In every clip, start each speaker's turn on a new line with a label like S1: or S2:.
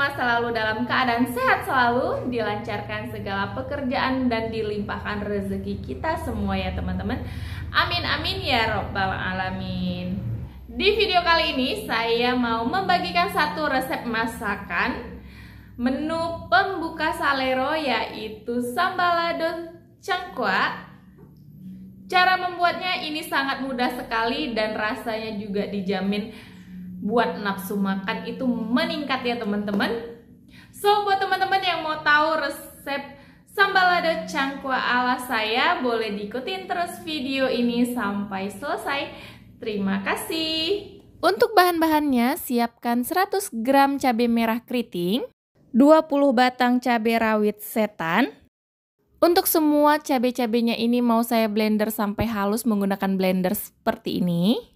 S1: semua selalu dalam keadaan sehat selalu, dilancarkan segala pekerjaan dan dilimpahkan rezeki kita semua ya teman-teman. Amin amin ya robbal alamin. Di video kali ini saya mau membagikan satu resep masakan menu pembuka salero yaitu sambalado cengkua. Cara membuatnya ini sangat mudah sekali dan rasanya juga dijamin buat nafsu makan itu meningkat ya teman-teman. So buat teman-teman yang mau tahu resep sambal lada cangkwa ala saya boleh diikutin terus video ini sampai selesai. Terima kasih. Untuk bahan-bahannya, siapkan 100 gram cabai merah keriting, 20 batang cabai rawit setan. Untuk semua cabai-cabainya ini mau saya blender sampai halus menggunakan blender seperti ini.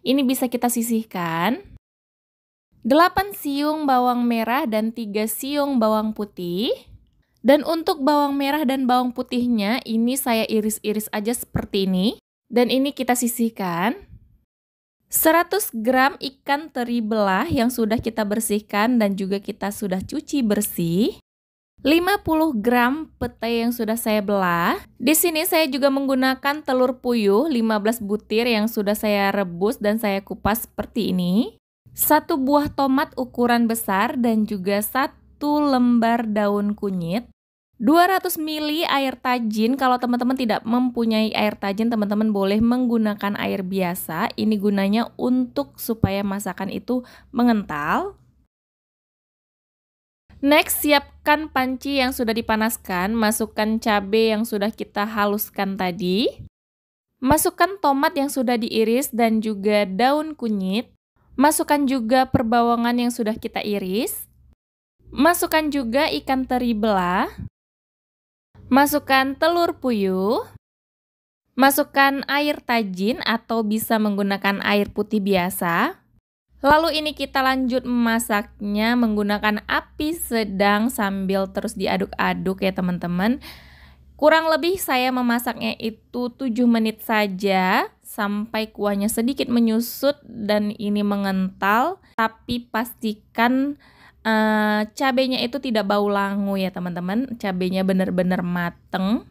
S1: Ini bisa kita sisihkan. 8 siung bawang merah dan 3 siung bawang putih. Dan untuk bawang merah dan bawang putihnya, ini saya iris-iris aja seperti ini. Dan ini kita sisihkan. 100 gram ikan teri belah yang sudah kita bersihkan dan juga kita sudah cuci bersih. 50 gram pete yang sudah saya belah. Di sini saya juga menggunakan telur puyuh 15 butir yang sudah saya rebus dan saya kupas seperti ini. Satu buah tomat ukuran besar dan juga satu lembar daun kunyit. 200 ml air tajin, kalau teman-teman tidak mempunyai air tajin, teman-teman boleh menggunakan air biasa. Ini gunanya untuk supaya masakan itu mengental. Next, siapkan panci yang sudah dipanaskan, masukkan cabai yang sudah kita haluskan tadi, masukkan tomat yang sudah diiris dan juga daun kunyit, masukkan juga perbawangan yang sudah kita iris, masukkan juga ikan teri belah, masukkan telur puyuh, masukkan air tajin atau bisa menggunakan air putih biasa, Lalu ini kita lanjut memasaknya menggunakan api sedang sambil terus diaduk-aduk ya teman-teman. Kurang lebih saya memasaknya itu 7 menit saja sampai kuahnya sedikit menyusut dan ini mengental. Tapi pastikan uh, cabenya itu tidak bau langu ya teman-teman. Cabenya benar-benar mateng.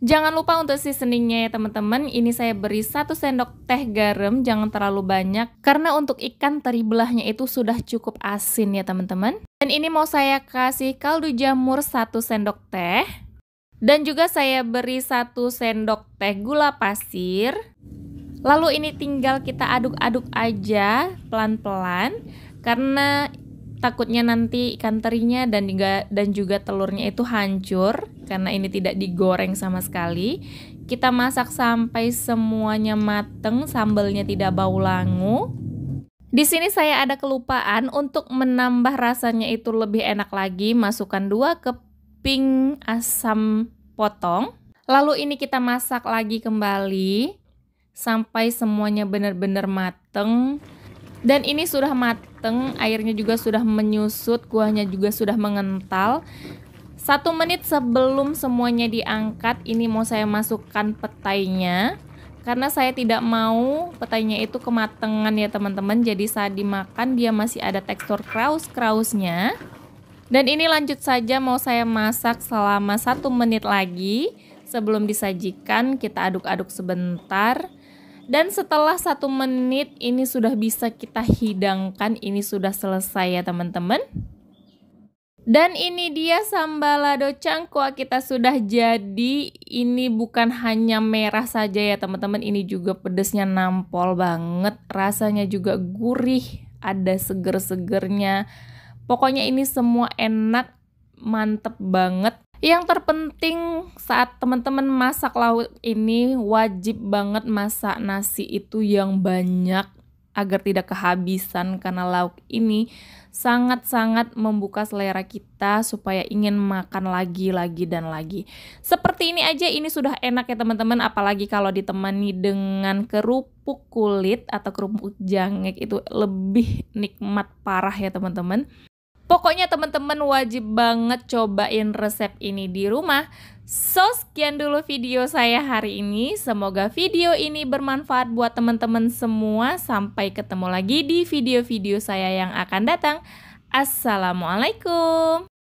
S1: Jangan lupa untuk seasoningnya ya teman-teman. Ini saya beri satu sendok teh garam, jangan terlalu banyak. Karena untuk ikan teri belahnya itu sudah cukup asin ya teman-teman. Dan ini mau saya kasih kaldu jamur satu sendok teh. Dan juga saya beri satu sendok teh gula pasir. Lalu ini tinggal kita aduk-aduk aja pelan-pelan. Karena takutnya nanti ikan terinya dan juga dan juga telurnya itu hancur karena ini tidak digoreng sama sekali. Kita masak sampai semuanya mateng, sambelnya tidak bau langu. Di sini saya ada kelupaan untuk menambah rasanya itu lebih enak lagi, masukkan dua keping asam potong. Lalu ini kita masak lagi kembali sampai semuanya benar-benar mateng. Dan ini sudah mateng, airnya juga sudah menyusut, kuahnya juga sudah mengental. Satu menit sebelum semuanya diangkat, ini mau saya masukkan petainya karena saya tidak mau petainya itu kematangan ya teman-teman jadi saat dimakan dia masih ada tekstur kraus-krausnya dan ini lanjut saja mau saya masak selama satu menit lagi sebelum disajikan kita aduk-aduk sebentar dan setelah satu menit ini sudah bisa kita hidangkan, ini sudah selesai ya teman-teman. Dan ini dia sambalado cangkua kita sudah jadi. Ini bukan hanya merah saja ya teman-teman, ini juga pedesnya nampol banget. Rasanya juga gurih, ada seger-segernya. Pokoknya ini semua enak, mantep banget. Yang terpenting saat teman-teman masak lauk ini wajib banget masak nasi itu yang banyak agar tidak kehabisan karena lauk ini sangat-sangat membuka selera kita supaya ingin makan lagi, lagi, dan lagi. Seperti ini aja ini sudah enak ya teman-teman apalagi kalau ditemani dengan kerupuk kulit atau kerupuk jangek itu lebih nikmat parah ya teman-teman. Pokoknya teman-teman wajib banget cobain resep ini di rumah. So, sekian dulu video saya hari ini. Semoga video ini bermanfaat buat teman-teman semua. Sampai ketemu lagi di video-video saya yang akan datang. Assalamualaikum.